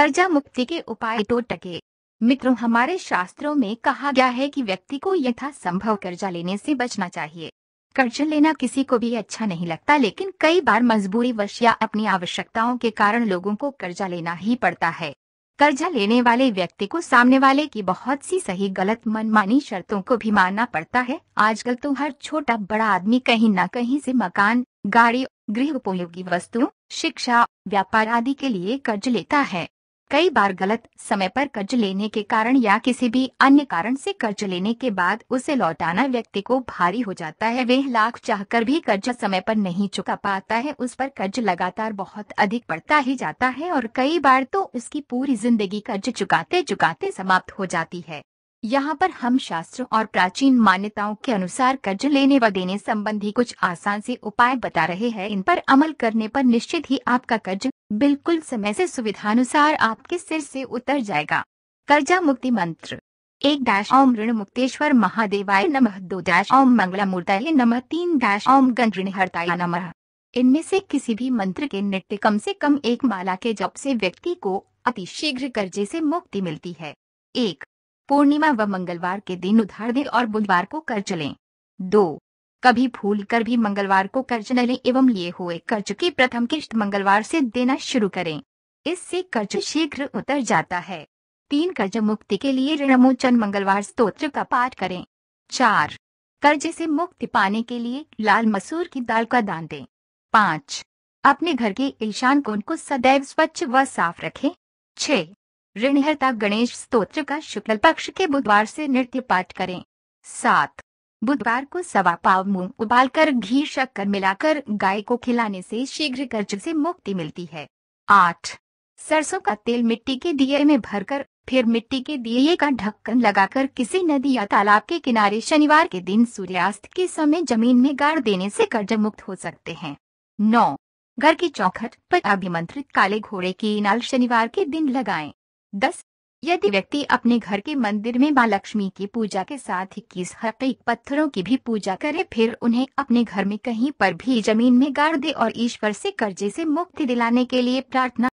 कर्जा मुक्ति के उपाय टके मित्रों हमारे शास्त्रों में कहा गया है कि व्यक्ति को यथासंभव कर्जा लेने से बचना चाहिए कर्ज लेना किसी को भी अच्छा नहीं लगता लेकिन कई बार मजबूरी वश या अपनी आवश्यकताओं के कारण लोगों को कर्जा लेना ही पड़ता है कर्जा लेने वाले व्यक्ति को सामने वाले की बहुत सी सही गलत मनमानी शर्तों को भी मानना पड़ता है आजकल तो हर छोटा बड़ा आदमी कहीं न कहीं से मकान गाड़ी गृह उपयोगी वस्तुओं शिक्षा व्यापार आदि के लिए कर्ज लेता है कई बार गलत समय पर कर्ज लेने के कारण या किसी भी अन्य कारण से कर्ज लेने के बाद उसे लौटाना व्यक्ति को भारी हो जाता है वह लाख चाहकर भी कर्ज समय पर नहीं चुका पाता है उस पर कर्ज लगातार बहुत अधिक पड़ता ही जाता है और कई बार तो उसकी पूरी जिंदगी कर्ज चुकाते चुकाते समाप्त हो जाती है यहाँ पर हम शास्त्र और प्राचीन मान्यताओं के अनुसार कर्ज लेने व देने संबंधी कुछ आसान से उपाय बता रहे हैं इन पर अमल करने पर निश्चित ही आपका कर्ज बिल्कुल समय से सुविधानुसार आपके सिर से उतर जाएगा कर्जा मुक्ति मंत्र एक डैश ओम ऋण मुक्तेश्वर महादेवाय नमः दो डैश ओम मंगला मूर्ताय नम तीन डैश ओम गण ऋण हरताय इनमें से किसी भी मंत्र के नित्य कम से कम एक माला के जप से व्यक्ति को अति शीघ्र कर्जे से मुक्ति मिलती है एक पूर्णिमा व मंगलवार के दिन उधार दें और बुधवार को कर्ज लें दो कभी भूल कर भी मंगलवार को कर्ज न लें एवं लिए हुए कर्ज की प्रथम किश्त मंगलवार से देना शुरू करें इससे कर्ज शीघ्र उतर जाता है तीन कर्ज मुक्ति के लिए ऋणमोचन मंगलवार स्तोत्र का पाठ करें चार कर्ज से मुक्ति पाने के लिए लाल मसूर की दाल का दान दें पाँच अपने घर के ईशान कोण को सदैव स्वच्छ व साफ रखें छह ऋणहरता गणेश स्तोत्र का शुक्ल पक्ष के बुधवार से नृत्य पाठ करें सात बुधवार को सवा पाव मुंह उबालकर घी शक्कर मिलाकर गाय को खिलाने से शीघ्र कर्ज से मुक्ति मिलती है आठ सरसों का तेल मिट्टी के दिए में भरकर फिर मिट्टी के दिए का ढक्कन लगाकर किसी नदी या तालाब के किनारे शनिवार के दिन सूर्यास्त के समय जमीन में गाड़ देने से कर्ज मुक्त हो सकते हैं नौ घर की चौखट पर अभिमंत्रित काले घोड़े की नाल शनिवार के दिन लगाएं। दस यदि व्यक्ति अपने घर के मंदिर में माँ लक्ष्मी की पूजा के साथ इक्कीस हकीक पत्थरों की भी पूजा करे फिर उन्हें अपने घर में कहीं पर भी जमीन में गाड़ दे और ईश्वर से कर्जे से मुक्ति दिलाने के लिए प्रार्थना